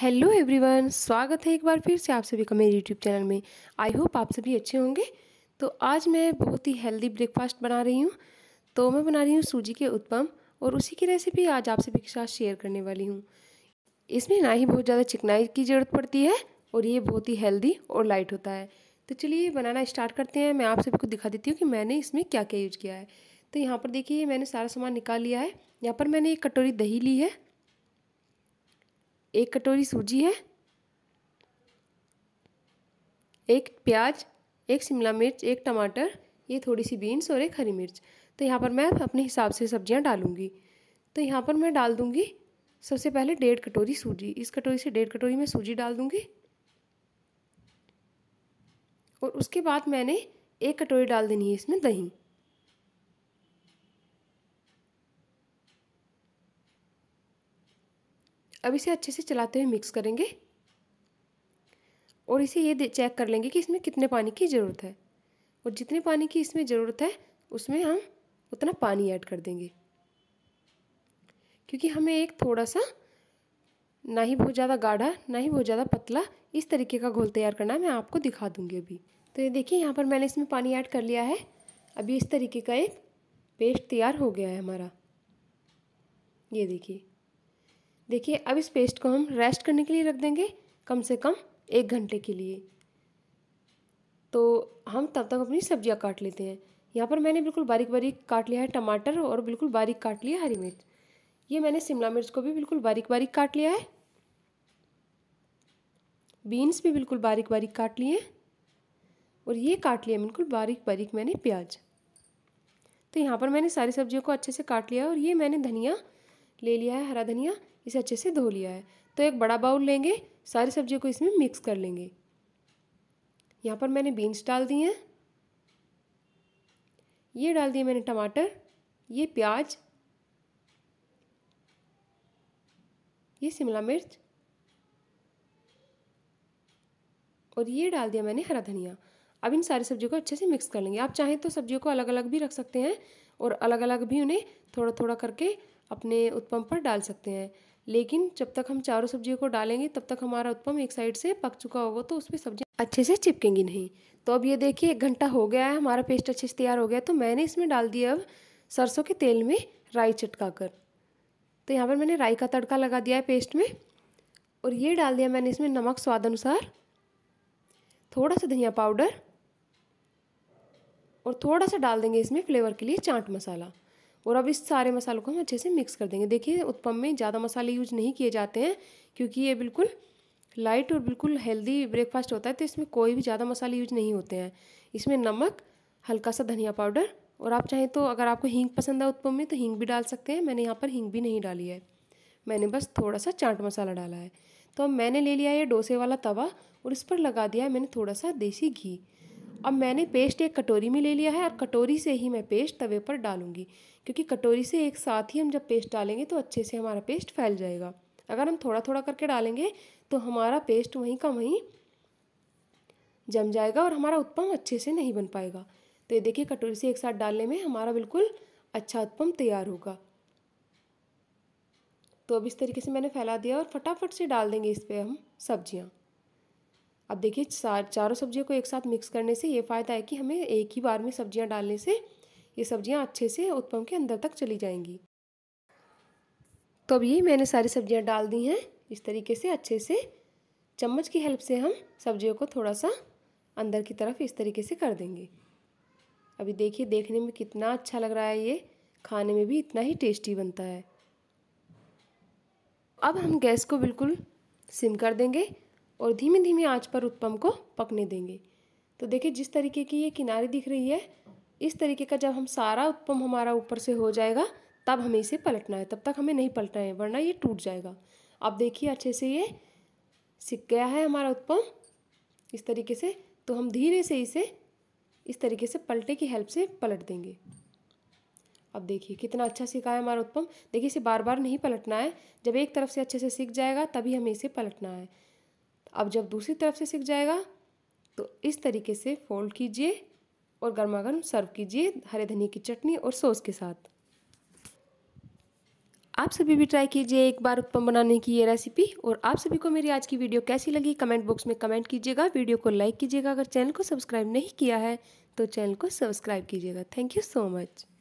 hello everyone स्वागत है एक बार फिर से आप सभी का मेरे यूट्यूब चैनल में आई होप आप सभी अच्छे होंगे तो आज मैं बहुत ही हेल्दी ब्रेकफास्ट बना रही हूँ तो मैं बना रही हूँ सूजी के उत्पम और उसी की रेसिपी आज आप सभी के साथ शेयर करने वाली हूँ इसमें ना ही बहुत ज़्यादा चिकनाई की ज़रूरत पड़ती है और ये बहुत ही हेल्दी और लाइट होता है तो चलिए बनाना स्टार्ट करते हैं मैं आप सभी को दिखा देती हूँ कि मैंने इसमें क्या क्या यूज़ किया है तो यहाँ पर देखिए मैंने सारा सामान निकाल लिया है यहाँ पर मैंने एक कटोरी दही ली है एक कटोरी सूजी है एक प्याज एक शिमला मिर्च एक टमाटर ये थोड़ी सी बीन्स और एक हरी मिर्च तो यहाँ पर मैं अपने हिसाब से सब्जियाँ डालूँगी तो यहाँ पर मैं डाल दूँगी सबसे पहले डेढ़ कटोरी सूजी इस कटोरी से डेढ़ कटोरी में सूजी डाल दूँगी और उसके बाद मैंने एक कटोरी डाल देनी है इसमें दही अब इसे अच्छे से चलाते हुए मिक्स करेंगे और इसे ये चेक कर लेंगे कि इसमें कितने पानी की ज़रूरत है और जितने पानी की इसमें ज़रूरत है उसमें हम उतना पानी ऐड कर देंगे क्योंकि हमें एक थोड़ा सा ना ही बहुत ज़्यादा गाढ़ा ना ही बहुत ज़्यादा पतला इस तरीके का घोल तैयार करना है मैं आपको दिखा दूँगी अभी तो ये देखिए यहाँ पर मैंने इसमें पानी ऐड कर लिया है अभी इस तरीके का एक पेस्ट तैयार हो गया है हमारा ये देखिए देखिए अब इस पेस्ट को हम रेस्ट करने के लिए रख देंगे कम से कम एक घंटे के लिए तो हम तब तक अपनी सब्जियां काट लेते हैं यहाँ पर मैंने बिल्कुल बारीक बारीक काट लिया है टमाटर और बिल्कुल बारीक काट लिया हरी मिर्च ये मैंने शिमला मिर्च को भी बिल्कुल बारीक बारीक काट लिया है बीन्स भी बिल्कुल बारीक बारीक काट लिए और ये काट लिया बिल्कुल बारीक बारीक मैंने प्याज तो यहाँ पर मैंने सारी सब्जियों को अच्छे से काट लिया और ये मैंने धनिया ले लिया है हरा धनिया इसे अच्छे से धो लिया है तो एक बड़ा बाउल लेंगे सारी सब्जियों को इसमें मिक्स कर लेंगे यहाँ पर मैंने बीन्स डाल दिए हैं ये डाल दिए मैंने टमाटर ये प्याज ये शिमला मिर्च और ये डाल दिया मैंने हरा धनिया अब इन सारी सब्जियों को अच्छे से मिक्स कर लेंगे आप चाहें तो सब्जियों को अलग अलग भी रख सकते हैं और अलग अलग भी उन्हें थोड़ा थोड़ा करके अपने उत्पम पर डाल सकते हैं लेकिन जब तक हम चारों सब्जियों को डालेंगे तब तक हमारा उत्पम एक साइड से पक चुका होगा तो उसमें सब्जी अच्छे से चिपकेंगी नहीं तो अब ये देखिए एक घंटा हो गया है हमारा पेस्ट अच्छे से तैयार हो गया तो मैंने इसमें डाल दिया अब सरसों के तेल में राई चटका कर तो यहाँ पर मैंने राई का तड़का लगा दिया है पेस्ट में और ये डाल दिया मैंने इसमें नमक स्वाद अनुसार थोड़ा सा धनिया पाउडर और थोड़ा सा डाल देंगे इसमें फ्लेवर के लिए चाट मसाला और अब इस सारे मसालों को हम अच्छे से मिक्स कर देंगे देखिए उत्पम में ज़्यादा मसाले यूज नहीं किए जाते हैं क्योंकि ये बिल्कुल लाइट और बिल्कुल हेल्दी ब्रेकफास्ट होता है तो इसमें कोई भी ज़्यादा मसाले यूज नहीं होते हैं इसमें नमक हल्का सा धनिया पाउडर और आप चाहें तो अगर आपको हींग पसंद है उत्पम में तो हींग भी डाल सकते हैं मैंने यहाँ पर हींग भी नहीं डाली है मैंने बस थोड़ा सा चाट मसाला डाला है तो अब मैंने ले लिया ये डोसे वाला तवा और इस पर लगा दिया है मैंने थोड़ा सा देसी घी अब मैंने पेस्ट एक कटोरी में ले लिया है और कटोरी से ही मैं पेस्ट तवे पर डालूंगी क्योंकि कटोरी से एक साथ ही हम जब पेस्ट डालेंगे तो अच्छे से हमारा पेस्ट फैल जाएगा अगर हम थोड़ा थोड़ा करके डालेंगे तो हमारा पेस्ट वहीं का वहीं जम जाएगा और हमारा उत्पम अच्छे से नहीं बन पाएगा तो ये देखिए कटोरी से एक साथ डालने में हमारा बिल्कुल अच्छा उत्पम तैयार होगा तो अब इस तरीके से मैंने फैला दिया और फटाफट से डाल देंगे इस पर हम सब्जियाँ अब देखिए चारों सब्जियों को एक साथ मिक्स करने से ये फ़ायदा है कि हमें एक ही बार में सब्जियाँ डालने से ये सब्जियाँ अच्छे से उत्पम के अंदर तक चली जाएंगी तो अब ये मैंने सारी सब्जियाँ डाल दी हैं इस तरीके से अच्छे से चम्मच की हेल्प से हम सब्जियों को थोड़ा सा अंदर की तरफ इस तरीके से कर देंगे अभी देखिए देखने में कितना अच्छा लग रहा है ये खाने में भी इतना ही टेस्टी बनता है अब हम गैस को बिल्कुल सिम कर देंगे और धीमे धीमे आंच पर उत्पम को पकने देंगे तो देखिए जिस तरीके की ये किनारी दिख रही है इस तरीके का जब हम सारा उत्पम हमारा ऊपर से हो जाएगा तब हमें इसे पलटना है तब तक हमें नहीं पलटना है वरना ये टूट जाएगा अब देखिए अच्छे से ये सिक गया है हमारा उत्पम इस तरीके से तो हम धीरे से इसे इस तरीके से पलटे की हेल्प से पलट देंगे अब देखिए कितना अच्छा सिखा है हमारा उत्पम देखिए इसे बार बार नहीं पलटना है जब एक तरफ से अच्छे से सीख जाएगा तभी हमें इसे पलटना है अब जब दूसरी तरफ से सिक जाएगा तो इस तरीके से फोल्ड कीजिए और गर्मा गर्म सर्व कीजिए हरे धनिया की चटनी और सॉस के साथ आप सभी भी ट्राई कीजिए एक बार उत्पम बनाने की ये रेसिपी और आप सभी को मेरी आज की वीडियो कैसी लगी कमेंट बॉक्स में कमेंट कीजिएगा वीडियो को लाइक कीजिएगा अगर चैनल को सब्सक्राइब नहीं किया है तो चैनल को सब्सक्राइब कीजिएगा थैंक यू सो मच